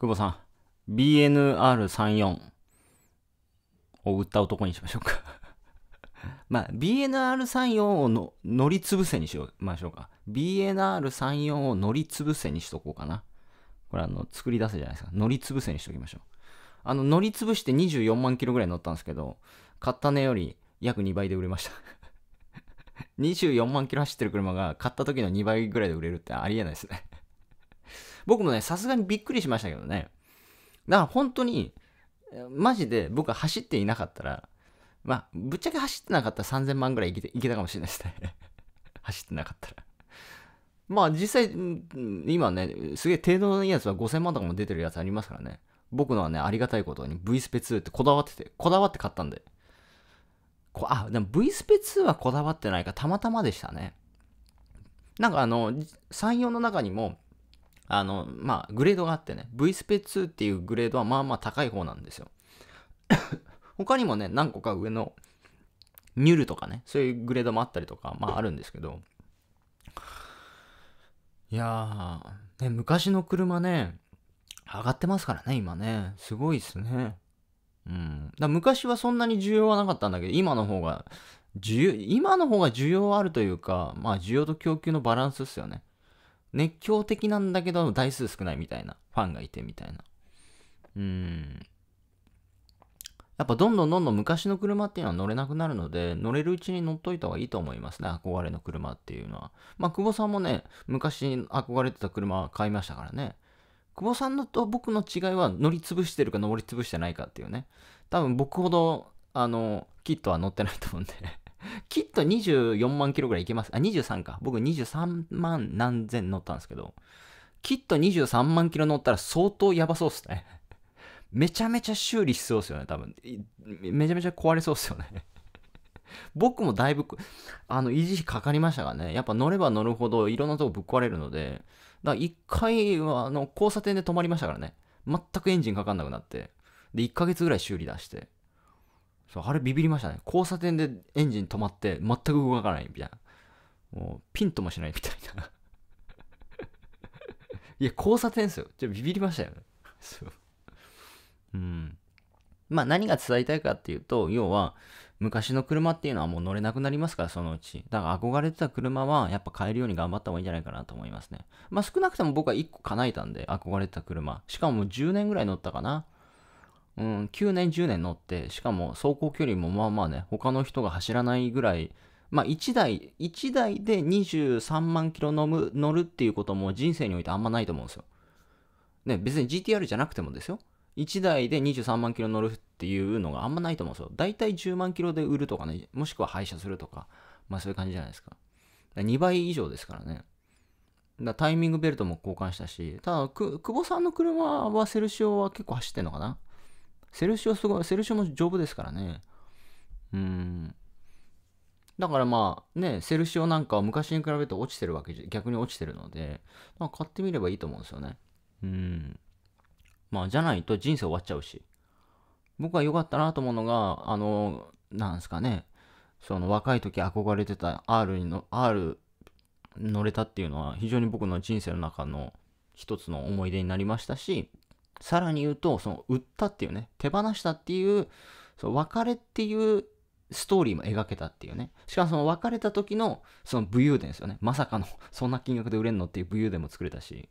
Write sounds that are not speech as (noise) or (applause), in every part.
久保さん、BNR34 を売った男にしましょうか (laughs) まあ、BNR34 をの乗りつぶせにしようましょうか。BNR34 を乗りつぶせにしとこうかな。これあの、作り出せじゃないですか。乗りつぶせにしときましょう。あの、乗りつぶして24万キロぐらい乗ったんですけど、買った値より約2倍で売れました24 (laughs) 万キロ走ってる車が買った時の2倍ぐらいで売れるってありえないですね僕もね、さすがにびっくりしましたけどね。だから本当に、マジで僕は走っていなかったら、まあ、ぶっちゃけ走ってなかったら3000万ぐらい行けけたかもしれないですね。(laughs) 走ってなかったら。まあ実際、今ね、すげえ程度のいいやつは5000万とかも出てるやつありますからね。僕のはね、ありがたいことに V スペ2ってこだわってて、こだわって買ったんで。こあ、でも V スペ2はこだわってないか、たまたまでしたね。なんかあの、34の中にも、あの、まあ、グレードがあってね、V スペ2っていうグレードはまあまあ高い方なんですよ。(coughs) 他にもね、何個か上のミュルとかね、そういうグレードもあったりとか、まああるんですけど、いやー、ね、昔の車ね、上がってますからね、今ね。すごいっすね。うん。だ昔はそんなに需要はなかったんだけど、今の方が、需要、今の方が需要あるというか、まあ需要と供給のバランスっすよね。熱狂的なんだけど台数少ないみたいな、ファンがいてみたいな。うん。やっぱどんどんどんどん昔の車っていうのは乗れなくなるので、乗れるうちに乗っといた方がいいと思いますね、憧れの車っていうのは。まあ、久保さんもね、昔憧れてた車は買いましたからね。久保さんのと僕の違いは乗り潰してるか乗り潰してないかっていうね。多分僕ほど、あの、キットは乗ってないと思うんで (laughs) きっと24万キロぐらいいけます。あ、23か。僕23万何千乗ったんですけど、きっと23万キロ乗ったら相当やばそうっすね。(laughs) めちゃめちゃ修理しそうっすよね、多分。めちゃめちゃ壊れそうっすよね。(laughs) 僕もだいぶ、あの、維持費かかりましたがね、やっぱ乗れば乗るほどいろんなとこぶっ壊れるので、だから一回は、あの、交差点で止まりましたからね。全くエンジンかかんなくなって。で、1ヶ月ぐらい修理出して。そうあれビビりましたね交差点でエンジン止まって全く動かないみたいなもうピンともしないみたいな (laughs) いや交差点ですよちょっとビビりましたよねそううんまあ何が伝えたいかっていうと要は昔の車っていうのはもう乗れなくなりますから、そのうち。だから憧れてた車はやっぱ買えるように頑張った方がいいんじゃないかなと思いますね。まあ少なくとも僕は1個叶えたんで、憧れてた車。しかも10年ぐらい乗ったかな。うん、9年、10年乗って、しかも走行距離もまあまあね、他の人が走らないぐらい、まあ1台、1台で23万キロ乗るっていうことも人生においてあんまないと思うんですよ。ね、別に GTR じゃなくてもですよ。1台で23万キロ乗るっていうのがあんまないと思うんですよ。だいたい10万キロで売るとかね、もしくは廃車するとか、まあそういう感じじゃないですか。か2倍以上ですからね。だタイミングベルトも交換したし、ただ、久保さんの車はセルシオは結構走ってんのかなセルシオすごい、セルシオも丈夫ですからね。うん。だからまあね、セルシオなんかは昔に比べて落ちてるわけじゃ、逆に落ちてるので、まあ、買ってみればいいと思うんですよね。うん。まあじゃないと人生終わっちゃうし。僕は良かったなと思うのが、あの、なんですかね、その若い時憧れてた R にの、R 乗れたっていうのは非常に僕の人生の中の一つの思い出になりましたし、さらに言うと、その売ったっていうね、手放したっていう、その別れっていうストーリーも描けたっていうね。しかもその別れた時のその武勇伝ですよね。まさかのそんな金額で売れんのっていう武勇伝も作れたし、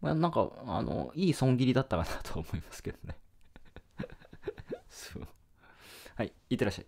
まあ、なんか、あの、いい損切りだったかなと思いますけどね。(laughs) そう。はい、いってらっしゃい。